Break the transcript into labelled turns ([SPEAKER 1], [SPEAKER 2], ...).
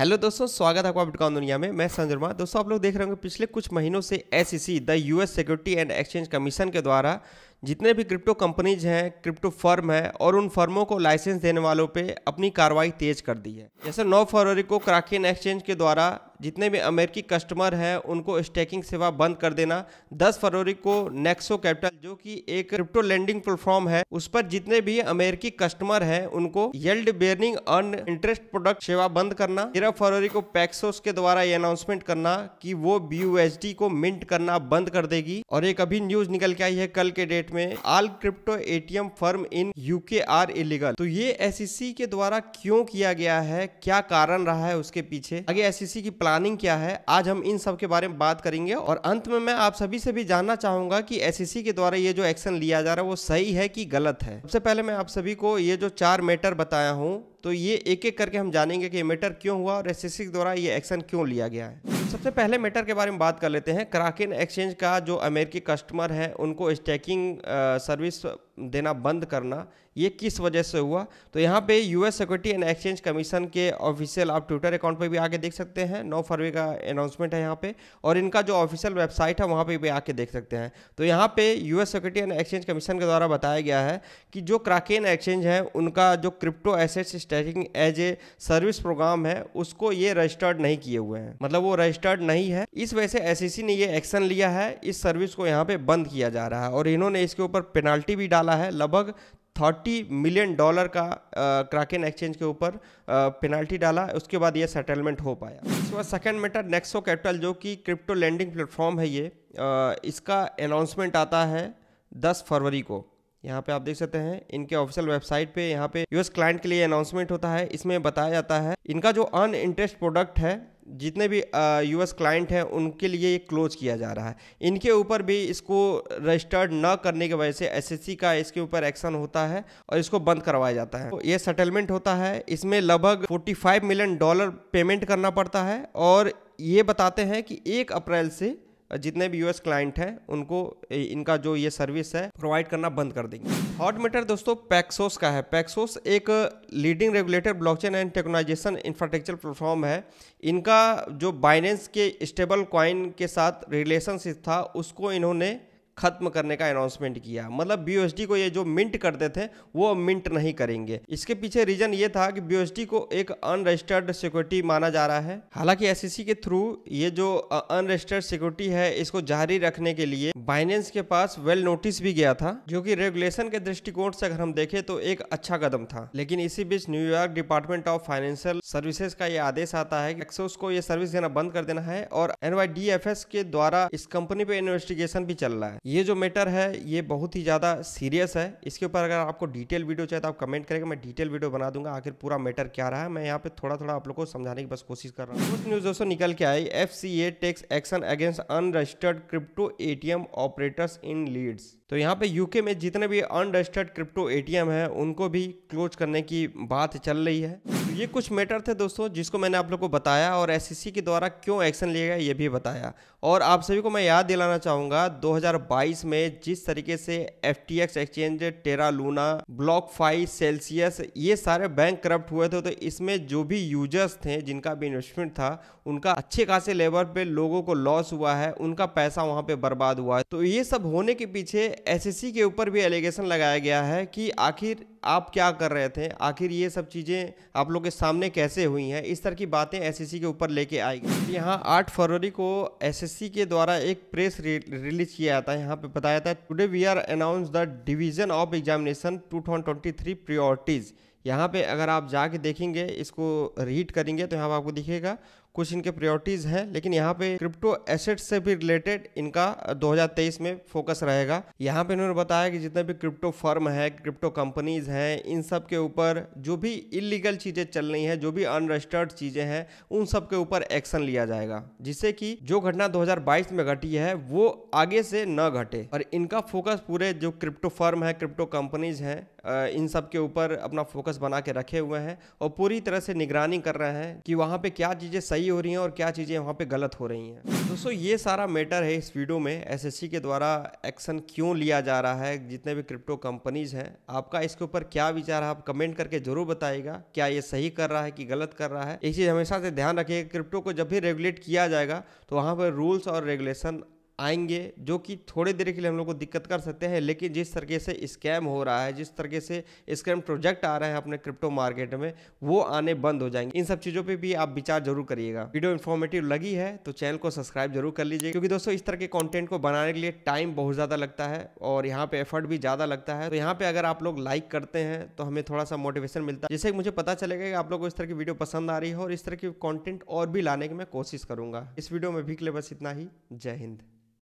[SPEAKER 1] hello दोस्तों स्वागत है आपका बिटकॉइन दुनिया में मैं संजर्मा दोस्तों आप लोग देख रहे होंगे पिछले कुछ महीनों से S C the US security and exchange commission के द्वारा जितने भी क्रिप्टो कंपनीज हैं क्रिप्टो फर्म हैं और उन फर्मों को लाइसेंस देने वालों पे अपनी कार्रवाई तेज कर दी है जैसे 9 फरवरी को क्राकिन एक्सचेंज के द्वारा जितने भी अमेरिकी कस्टमर हैं उनको स्टेकिंग सेवा बंद कर देना 10 फरवरी को नेक्सो कैपिटल जो कि एक क्रिप्टो लैंडिंग प्लेटफॉर्म है उस पर जितने भी अमेरिकी कस्टमर हैं उनको yield bearing earn interest product सेवा बंद करना तेरह फरवरी को पैक्सोस के द्वारा ये अनाउंसमेंट करना की वो बी को मिंट करना बंद कर देगी और एक अभी न्यूज निकल के आई है कल के डेट में all crypto ATM firm in UK are illegal तो ये एस e के द्वारा क्यों किया गया है क्या कारण रहा है उसके पीछे आगे एस e की प्लानिंग क्या है आज हम इन सब के बारे में बात करेंगे और अंत में मैं आप सभी से भी जानना चाहूंगा कि एस e के द्वारा ये जो एक्शन लिया जा रहा है वो सही है कि गलत है सबसे पहले मैं आप सभी को ये जो चार मैटर बताया हूँ तो ये एक एक करके हम जानेंगे कि ये मैटर क्यों हुआ और एस e के द्वारा ये एक्शन क्यों लिया गया है सबसे पहले मेटर के बारे में बात कर लेते हैं क्राकिन एक्सचेंज का जो अमेरिकी कस्टमर है उनको स्टैकिंग सर्विस देना बंद करना ये किस वजह से हुआ तो यहाँ पे US security and exchange commission के ऑफिशियल आप ट्विटर अकाउंट पे भी आके देख सकते हैं नौ फरवरी का अनाउंसमेंट है यहाँ पे और इनका जो ऑफिशियल वेबसाइट है वहाँ पे भी आके देख सकते हैं तो यहाँ पे US security and exchange commission के द्वारा बताया गया है कि जो क्राकेन एक्सचेंज है उनका जो crypto assets staking as a service program है उसको ये रजिस्टर्ड नहीं किए हुए हैं मतलब वो रजिस्टर्ड रजिस्टर्ड नहीं है इस वजह से एस e ने ये एक्शन लिया है इस सर्विस को यहाँ पे बंद किया जा रहा है और इन्होंने इसके ऊपर पेनाल्टी भी डाला है लगभग थर्टी मिलियन डॉलर का क्राकेन एक्सचेंज के ऊपर पेनाल्टी डाला उसके बाद ये सेटलमेंट हो पाया इसके बाद सेकेंड मैटर नेक्सो कैपिटल जो कि क्रिप्टो लैंडिंग प्लेटफॉर्म है ये आ, इसका अनाउंसमेंट आता है 10 फरवरी को यहाँ पे आप देख सकते हैं इनके ऑफिशियल वेबसाइट पे यहाँ पे यूएस क्लाइंट के लिए अनाउंसमेंट होता है इसमें बताया जाता है इनका जो अन इंटरेस्ट प्रोडक्ट है जितने भी यूएस क्लाइंट हैं उनके लिए ये क्लोज किया जा रहा है इनके ऊपर भी इसको रजिस्टर्ड न करने की वजह से एसएससी का इसके ऊपर एक्शन होता है और इसको बंद करवाया जाता है तो ये सेटलमेंट होता है इसमें लगभग 45 मिलियन डॉलर पेमेंट करना पड़ता है और ये बताते हैं कि एक अप्रैल से जितने भी यूएस क्लाइंट हैं उनको इनका जो ये सर्विस है प्रोवाइड करना बंद कर देंगे हॉट मीटर दोस्तों पैक्सोस का है पैक्सोस एक leading regulator blockchain and tokenization infrastructure platform है इनका जो बाइनेंस के स्टेबल क्वाइन के साथ रिलेशनशिप था उसको इन्होंने खत्म करने का अनाउंसमेंट किया मतलब बी को ये जो मिंट करते थे वो मिंट नहीं करेंगे इसके पीछे रीजन ये था कि बी को एक अनरजिस्टर्ड सिक्योरिटी माना जा रहा है हालांकि एस e के थ्रू ये जो अनरजिस्टर्ड सिक्योरिटी है इसको जारी रखने के लिए बाइनेंस के पास वेल नोटिस भी गया था जो कि रेगुलेशन के दृष्टिकोण से अगर हम देखें तो एक अच्छा कदम था लेकिन इसी बीच New York department of financial services का ये आदेश आता है कि एक्सोस को ये सर्विस देना बंद कर देना है और एनवाई के द्वारा इस कंपनी पे इन्वेस्टिगेशन भी चल रहा है ये जो मैटर है ये बहुत ही ज़्यादा सीरियस है इसके ऊपर अगर आपको डिटेल वीडियो चाहिए तो आप कमेंट करेंगे मैं डिटेल वीडियो बना दूंगा आखिर पूरा मैटर क्या रहा है मैं यहाँ पे थोड़ा थोड़ा आप लोग को समझाने की बस कोशिश कर रहा हूँ कुछ न्यूज़ दोस्तों निकल के I F C A takes action against unregistered crypto A T M operators in Leeds तो यहाँ पे यूके में जितने भी unregistered crypto A T M है उनको भी क्लोज करने की बात चल रही है ये कुछ मैटर थे दोस्तों जिसको मैंने आप लोग को बताया और एस e के द्वारा क्यों एक्शन लिया गया ये भी बताया और आप सभी को मैं याद दिलाना चाहूँगा 2022 में जिस तरीके से F exchange Terra Luna block five Celsius ये सारे बैंक करप्ट हुए थे तो इसमें जो भी यूजर्स थे जिनका भी इन्वेस्टमेंट था उनका अच्छे खासे लेवल पे लोगों को लॉस हुआ है उनका पैसा वहाँ पे बर्बाद हुआ है तो ये सब होने के पीछे एसएससी e के ऊपर भी एलिगेशन लगाया गया है कि आखिर आप क्या कर रहे थे आखिर ये सब चीज़ें आप लोग के सामने कैसे हुई हैं इस तरह की बातें एसएससी के ऊपर लेके आएगी यहाँ आठ फरवरी को एसएससी के द्वारा एक प्रेस रिलीज किया जाता है यहाँ पे बताया था today we are announce the division of examination two priorities यहाँ पे अगर आप जाके देखेंगे इसको रीड करेंगे तो यहाँ पर आपको दिखेगा कुछ इनके प्रायोरिटीज़ हैं लेकिन यहाँ पे क्रिप्टो एसेट्स से भी रिलेटेड इनका 2023 में फोकस रहेगा यहाँ पे इन्होंने बताया कि जितने भी क्रिप्टो फर्म है क्रिप्टो कंपनीज हैं इन सब के ऊपर जो भी इलीगल चीज़ें चल रही हैं जो भी अनरजिस्टर्ड चीज़ें हैं उन सब के ऊपर एक्शन लिया जाएगा जिससे कि जो घटना 2022 में घटी है वो आगे से न घटे और इनका फोकस पूरे जो क्रिप्टो फर्म है क्रिप्टो कंपनीज हैं इन सब के ऊपर अपना फोकस बना के रखे हुए हैं और पूरी तरह से निगरानी कर रहे हैं कि वहाँ पे क्या चीज़ें सही हो रही हैं और क्या चीज़ें वहाँ पे गलत हो रही हैं दोस्तों ये सारा मैटर है इस वीडियो में एसएससी के द्वारा एक्शन क्यों लिया जा रहा है जितने भी क्रिप्टो कंपनीज़ हैं आपका इसके ऊपर क्या विचार है आप कमेंट करके ज़रूर बताएगा क्या ये सही कर रहा है कि गलत कर रहा है एक चीज़ हमेशा से ध्यान रखिएगा क्रिप्टो को जब भी रेगुलेट किया जाएगा तो वहाँ पर रूल्स और रेगुलेशन आएंगे जो कि थोड़ी देर के लिए हम लोग को दिक्कत कर सकते हैं लेकिन जिस तरीके से स्कैम हो रहा है जिस तरीके से स्कैम प्रोजेक्ट आ रहे हैं अपने क्रिप्टो मार्केट में वो आने बंद हो जाएंगे इन सब चीज़ों पर भी आप विचार जरूर करिएगा वीडियो इन्फॉर्मेटिव लगी है तो चैनल को सब्सक्राइब जरूर कर लीजिए क्योंकि दोस्तों इस तरह के कॉन्टेंट को बनाने के लिए टाइम बहुत ज़्यादा लगता है और यहाँ पे एफर्ट भी ज़्यादा लगता है तो यहाँ पे अगर आप लोग लाइक करते हैं तो हमें थोड़ा सा मोटिवेशन मिलता है जिससे मुझे पता चलेगा कि आप लोग को इस तरह की वीडियो पसंद आ रही है और इस तरह की कॉन्टेंट और भी लाने की मैं कोशिश करूँगा इस वीडियो में भी के लिए बस इतना ही जय हिंद